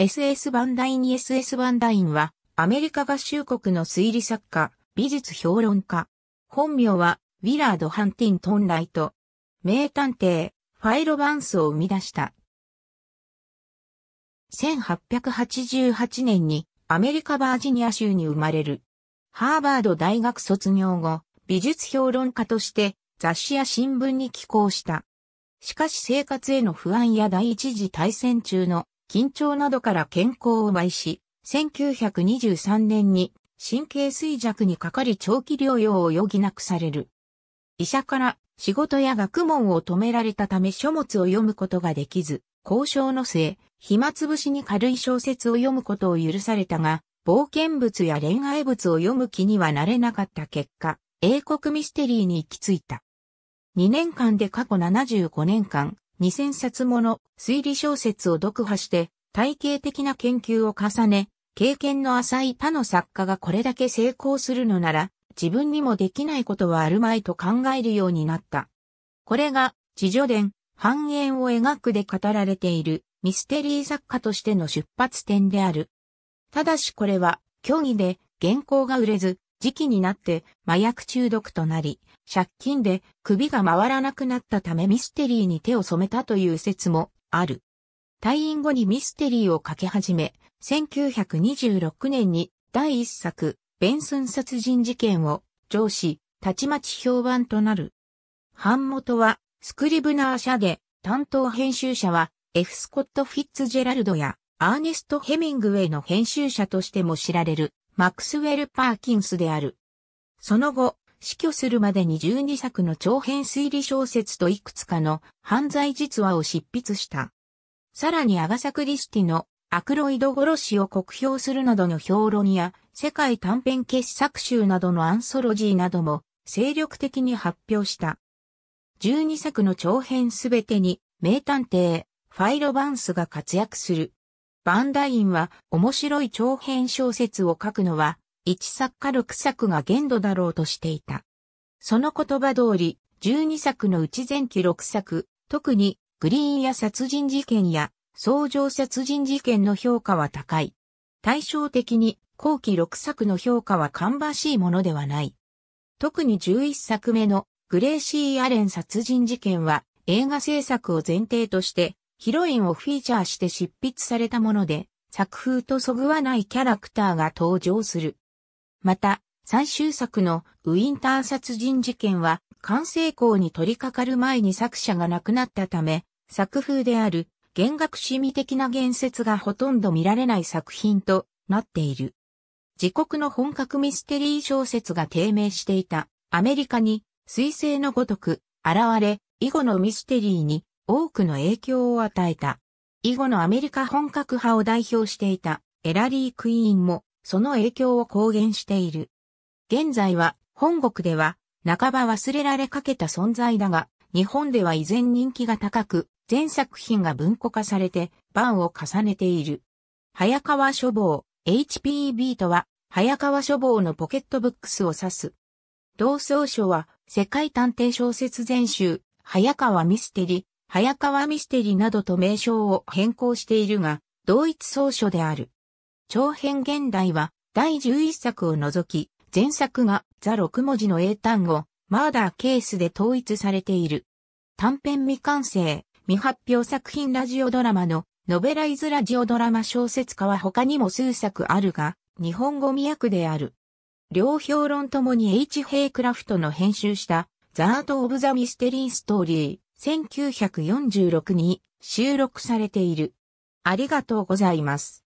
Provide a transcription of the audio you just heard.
SS バンダイン SS バンダインは、アメリカ合衆国の推理作家、美術評論家。本名は、ウィラード・ハンティントン・ライト。名探偵、ファイロバンスを生み出した。1888年に、アメリカ・バージニア州に生まれる。ハーバード大学卒業後、美術評論家として、雑誌や新聞に寄稿した。しかし生活への不安や第一次大戦中の緊張などから健康を害し、1923年に神経衰弱にかかり長期療養を余儀なくされる。医者から仕事や学問を止められたため書物を読むことができず、交渉の末、暇つぶしに軽い小説を読むことを許されたが、冒険物や恋愛物を読む気にはなれなかった結果、英国ミステリーに行き着いた。2年間で過去75年間、2000冊もの推理小説を読破して体系的な研究を重ね、経験の浅い他の作家がこれだけ成功するのなら、自分にもできないことはあるまいと考えるようになった。これが、自助伝、半円を描くで語られているミステリー作家としての出発点である。ただしこれは、虚偽で原稿が売れず、時期になって麻薬中毒となり、借金で首が回らなくなったためミステリーに手を染めたという説もある。退院後にミステリーを書き始め、1926年に第一作、ベンスン殺人事件を上司、たちまち評判となる。版元はスクリブナー社で担当編集者は F. スコット・フィッツジェラルドやアーネスト・ヘミングウェイの編集者としても知られるマックスウェル・パーキンスである。その後、死去するまでに12作の長編推理小説といくつかの犯罪実話を執筆した。さらにアガサ・クリスティのアクロイド殺しを酷評するなどの評論や世界短編傑作集などのアンソロジーなども精力的に発表した。12作の長編すべてに名探偵ファイロバンスが活躍する。バンダインは面白い長編小説を書くのは一作家六作が限度だろうとしていた。その言葉通り、12作のうち前期6作、特にグリーンや殺人事件や相乗殺人事件の評価は高い。対照的に後期6作の評価は芳しいものではない。特に11作目のグレーシー・アレン殺人事件は映画制作を前提としてヒロインをフィーチャーして執筆されたもので作風とそぐわないキャラクターが登場する。また、最終作のウィンター殺人事件は、完成校に取り掛かる前に作者が亡くなったため、作風である弦楽趣味的な言説がほとんど見られない作品となっている。自国の本格ミステリー小説が低迷していたアメリカに彗星のごとく現れ、以後のミステリーに多くの影響を与えた。以後のアメリカ本格派を代表していたエラリー・クイーンもその影響を公言している。現在は、本国では、半ば忘れられかけた存在だが、日本では依然人気が高く、全作品が文庫化されて、版を重ねている。早川書房、HPB とは、早川書房のポケットブックスを指す。同総書は、世界探偵小説全集、早川ミステリ、早川ミステリなどと名称を変更しているが、同一総書である。長編現代は第11作を除き、前作がザ6文字の英単語、マーダーケースで統一されている。短編未完成、未発表作品ラジオドラマのノベライズラジオドラマ小説家は他にも数作あるが、日本語未訳である。両評論ともに H. ヘイクラフトの編集したザ・アート・オブ・ザ・ミステリー・ストーリー1946に収録されている。ありがとうございます。